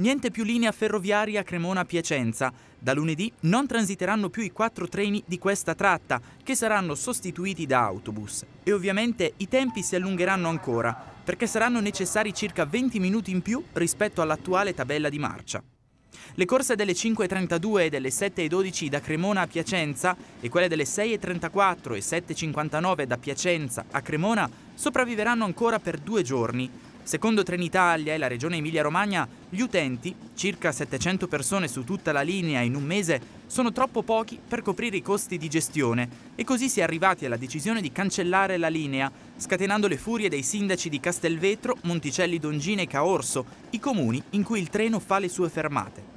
Niente più linea ferroviaria Cremona-Piacenza. Da lunedì non transiteranno più i quattro treni di questa tratta, che saranno sostituiti da autobus. E ovviamente i tempi si allungheranno ancora, perché saranno necessari circa 20 minuti in più rispetto all'attuale tabella di marcia. Le corse delle 5.32 e delle 7.12 da Cremona a Piacenza e quelle delle 6.34 e 7.59 da Piacenza a Cremona sopravviveranno ancora per due giorni, Secondo Trenitalia e la regione Emilia-Romagna, gli utenti, circa 700 persone su tutta la linea in un mese, sono troppo pochi per coprire i costi di gestione e così si è arrivati alla decisione di cancellare la linea, scatenando le furie dei sindaci di Castelvetro, Monticelli Dongine e Caorso, i comuni in cui il treno fa le sue fermate.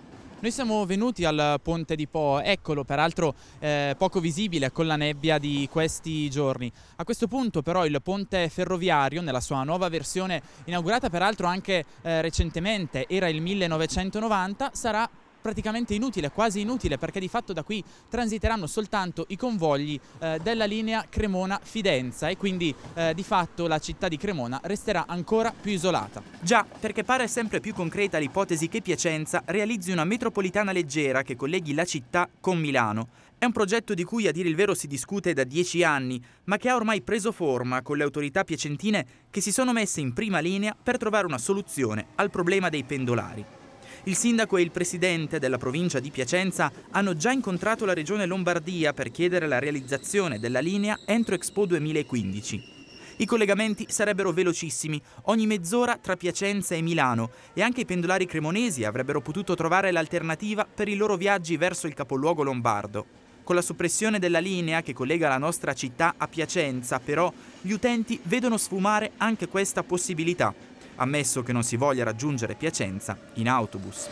Noi siamo venuti al ponte di Po, eccolo peraltro eh, poco visibile con la nebbia di questi giorni. A questo punto però il ponte ferroviario nella sua nuova versione inaugurata peraltro anche eh, recentemente, era il 1990, sarà praticamente inutile, quasi inutile, perché di fatto da qui transiteranno soltanto i convogli eh, della linea Cremona-Fidenza e quindi eh, di fatto la città di Cremona resterà ancora più isolata. Già, perché pare sempre più concreta l'ipotesi che Piacenza realizzi una metropolitana leggera che colleghi la città con Milano. È un progetto di cui a dire il vero si discute da dieci anni, ma che ha ormai preso forma con le autorità piacentine che si sono messe in prima linea per trovare una soluzione al problema dei pendolari. Il sindaco e il presidente della provincia di Piacenza hanno già incontrato la regione Lombardia per chiedere la realizzazione della linea entro Expo 2015. I collegamenti sarebbero velocissimi, ogni mezz'ora tra Piacenza e Milano e anche i pendolari cremonesi avrebbero potuto trovare l'alternativa per i loro viaggi verso il capoluogo lombardo. Con la soppressione della linea che collega la nostra città a Piacenza, però, gli utenti vedono sfumare anche questa possibilità ammesso che non si voglia raggiungere Piacenza in autobus.